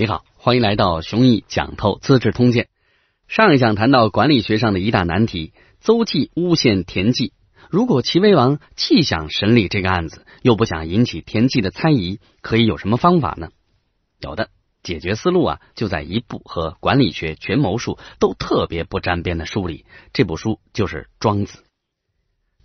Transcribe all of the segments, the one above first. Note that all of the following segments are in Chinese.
你好，欢迎来到熊毅讲透《资治通鉴》。上一讲谈到管理学上的一大难题，邹忌诬陷田忌。如果齐威王既想审理这个案子，又不想引起田忌的猜疑，可以有什么方法呢？有的解决思路啊，就在一部和管理学、权谋术都特别不沾边的书里。这部书就是《庄子》。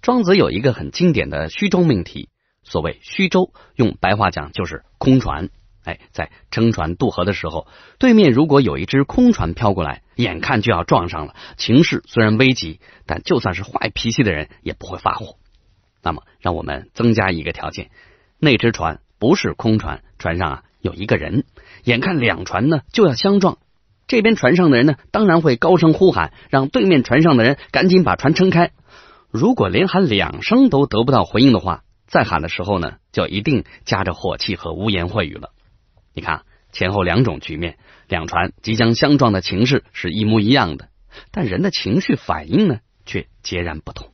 庄子有一个很经典的虚舟命题，所谓虚舟，用白话讲就是空船。哎，在撑船渡河的时候，对面如果有一只空船飘过来，眼看就要撞上了，情势虽然危急，但就算是坏脾气的人也不会发火。那么，让我们增加一个条件：那只船不是空船，船上啊有一个人。眼看两船呢就要相撞，这边船上的人呢当然会高声呼喊，让对面船上的人赶紧把船撑开。如果连喊两声都得不到回应的话，再喊的时候呢，就一定夹着火气和污言秽语了。你看，前后两种局面，两船即将相撞的情势是一模一样的，但人的情绪反应呢却截然不同。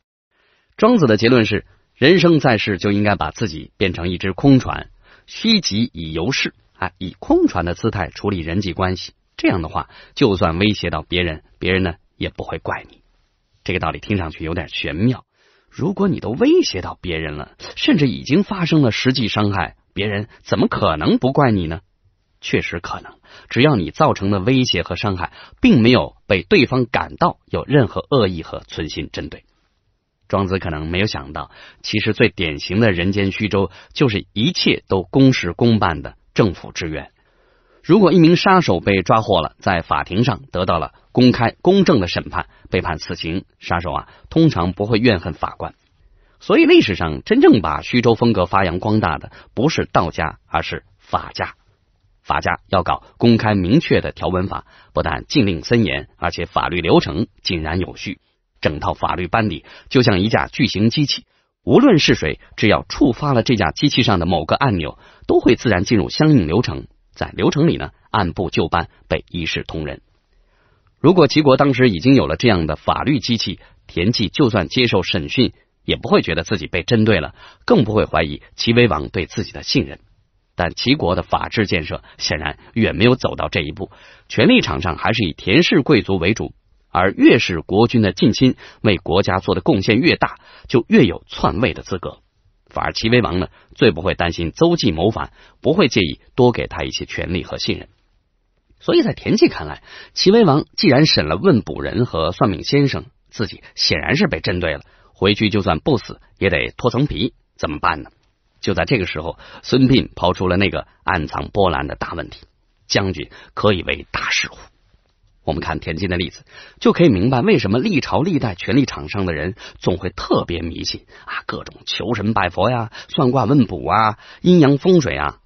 庄子的结论是：人生在世就应该把自己变成一只空船，虚己以游世，啊，以空船的姿态处理人际关系。这样的话，就算威胁到别人，别人呢也不会怪你。这个道理听上去有点玄妙。如果你都威胁到别人了，甚至已经发生了实际伤害，别人怎么可能不怪你呢？确实可能，只要你造成的威胁和伤害，并没有被对方感到有任何恶意和存心针对。庄子可能没有想到，其实最典型的人间虚舟，就是一切都公事公办的政府之愿。如果一名杀手被抓获了，在法庭上得到了公开公正的审判，被判死刑，杀手啊通常不会怨恨法官。所以历史上真正把虚舟风格发扬光大的，不是道家，而是法家。法家要搞公开明确的条文法，不但禁令森严，而且法律流程井然有序。整套法律班底就像一架巨型机器，无论是谁，只要触发了这架机器上的某个按钮，都会自然进入相应流程，在流程里呢，按部就班被一视同仁。如果齐国当时已经有了这样的法律机器，田忌就算接受审讯，也不会觉得自己被针对了，更不会怀疑齐威王对自己的信任。但齐国的法治建设显然远没有走到这一步，权力场上还是以田氏贵族为主，而越是国君的近亲，为国家做的贡献越大，就越有篡位的资格。反而齐威王呢，最不会担心邹忌谋反，不会介意多给他一些权力和信任。所以在田忌看来，齐威王既然审了问卜人和算命先生，自己显然是被针对了，回去就算不死也得脱层皮，怎么办呢？就在这个时候，孙膑抛出了那个暗藏波澜的大问题：“将军可以为大事乎？”我们看田忌的例子，就可以明白为什么历朝历代权力场上的人总会特别迷信啊，各种求神拜佛呀、算卦问卜啊、阴阳风水啊，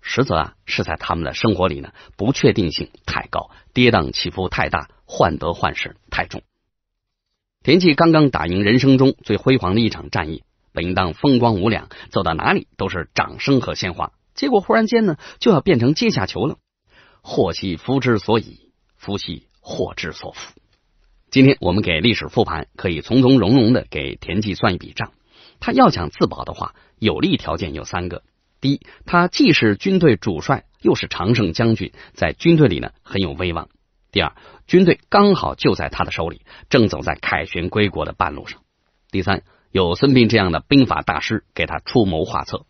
实则啊是在他们的生活里呢，不确定性太高，跌宕起伏太大，患得患失太重。田忌刚刚打赢人生中最辉煌的一场战役。本应当风光无两，走到哪里都是掌声和鲜花。结果忽然间呢，就要变成阶下囚了。祸兮福之所以，福兮祸之所伏。今天我们给历史复盘，可以从从容容的给田忌算一笔账。他要想自保的话，有利条件有三个：第一，他既是军队主帅，又是常胜将军，在军队里呢很有威望；第二，军队刚好就在他的手里，正走在凯旋归国的半路上；第三。有孙膑这样的兵法大师给他出谋划策，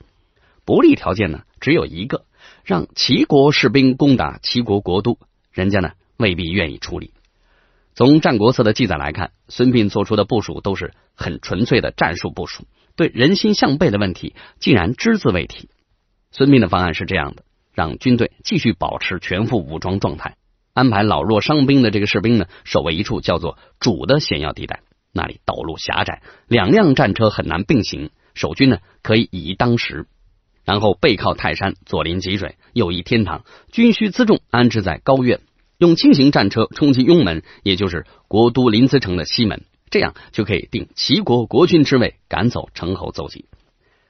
不利条件呢只有一个：让齐国士兵攻打齐国国都，人家呢未必愿意处理。从《战国策》的记载来看，孙膑做出的部署都是很纯粹的战术部署，对人心向背的问题竟然只字未提。孙膑的方案是这样的：让军队继续保持全副武装状态，安排老弱伤兵的这个士兵呢，守卫一处叫做“主”的险要地带。那里道路狭窄，两辆战车很难并行。守军呢，可以以一当十，然后背靠泰山，左临吉水，右依天堂，军需辎重安置在高院，用轻型战车冲击雍门，也就是国都临淄城的西门，这样就可以定齐国国君之位，赶走陈侯邹忌。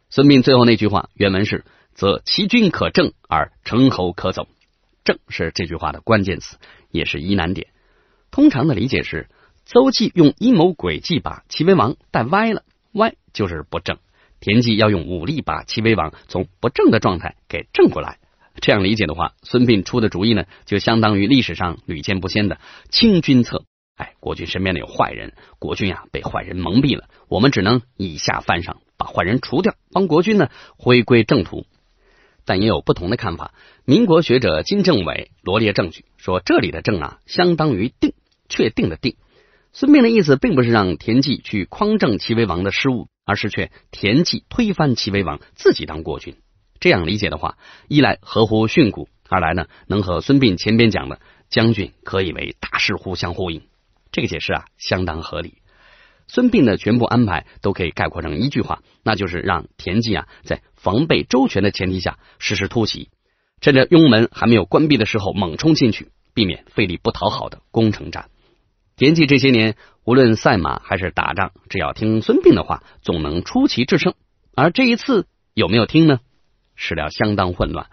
孙膑最后那句话原文是：“则齐军可正而陈侯可走。”正是这句话的关键词，也是疑难点。通常的理解是。邹忌用阴谋诡计把齐威王带歪了，歪就是不正。田忌要用武力把齐威王从不正的状态给正过来。这样理解的话，孙膑出的主意呢，就相当于历史上屡见不鲜的清君策。哎，国君身边呢有坏人，国君呀被坏人蒙蔽了，我们只能以下犯上，把坏人除掉，帮国君呢回归正途。但也有不同的看法。民国学者金正委罗列证据说，这里的“正”啊，相当于“定”，确定的“定”。孙膑的意思并不是让田忌去匡正齐威王的失误，而是劝田忌推翻齐威王，自己当国君。这样理解的话，一来合乎训诂，二来呢能和孙膑前边讲的“将军可以为大事乎”相呼应。这个解释啊相当合理。孙膑的全部安排都可以概括成一句话，那就是让田忌啊在防备周全的前提下实施突袭，趁着雍门还没有关闭的时候猛冲进去，避免费力不讨好的攻城战。田忌这些年无论赛马还是打仗，只要听孙膑的话，总能出奇制胜。而这一次有没有听呢？史料相当混乱，《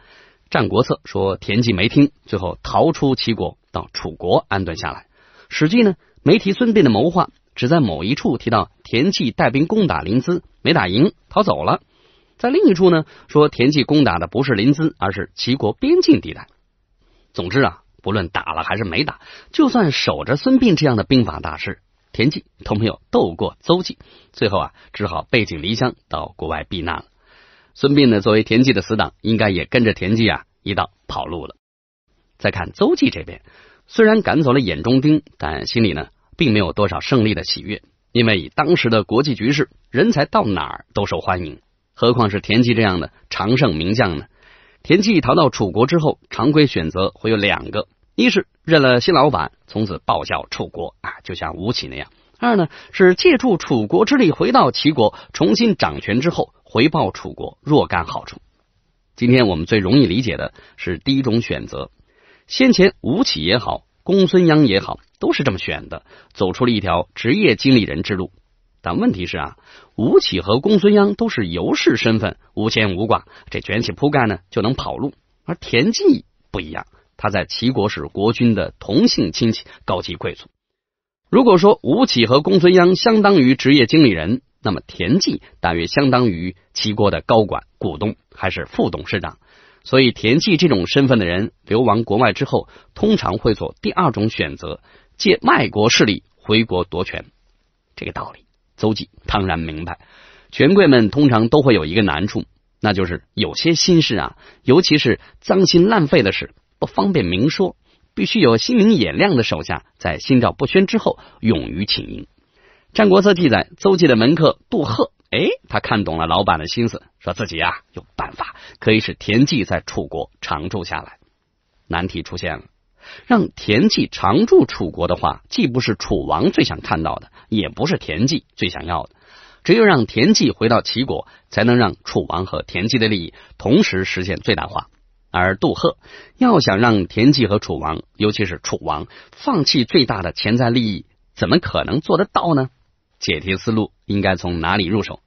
战国策》说田忌没听，最后逃出齐国到楚国安顿下来。《史记》呢没提孙膑的谋划，只在某一处提到田忌带兵攻打临淄没打赢，逃走了。在另一处呢说田忌攻打的不是临淄，而是齐国边境地带。总之啊。不论打了还是没打，就算守着孙膑这样的兵法大师，田忌都没有斗过邹忌，最后啊只好背井离乡到国外避难了。孙膑呢，作为田忌的死党，应该也跟着田忌啊一道跑路了。再看邹忌这边，虽然赶走了眼中钉，但心里呢并没有多少胜利的喜悦，因为以当时的国际局势，人才到哪儿都受欢迎，何况是田忌这样的常胜名将呢？田忌逃到楚国之后，常规选择会有两个：一是认了新老板，从此报效楚国啊，就像吴起那样；二呢是借助楚国之力回到齐国，重新掌权之后回报楚国若干好处。今天我们最容易理解的是第一种选择，先前吴起也好，公孙鞅也好，都是这么选的，走出了一条职业经理人之路。但问题是啊，吴起和公孙鞅都是游士身份，无牵无挂，这卷起铺盖呢就能跑路。而田忌不一样，他在齐国是国君的同姓亲戚，高级贵族。如果说吴起和公孙鞅相当于职业经理人，那么田忌大约相当于齐国的高管、股东还是副董事长。所以，田忌这种身份的人流亡国外之后，通常会做第二种选择：借卖国势力回国夺权。这个道理。邹忌当然明白，权贵们通常都会有一个难处，那就是有些心事啊，尤其是脏心烂肺的事，不方便明说，必须有心明眼亮的手下在心照不宣之后，勇于请缨。《战国策》记载，邹忌的门客杜赫，哎，他看懂了老板的心思，说自己啊有办法可以使田忌在楚国常住下来。难题出现了。让田忌常驻楚国的话，既不是楚王最想看到的，也不是田忌最想要的。只有让田忌回到齐国，才能让楚王和田忌的利益同时实现最大化。而杜赫要想让田忌和楚王，尤其是楚王放弃最大的潜在利益，怎么可能做得到呢？解题思路应该从哪里入手？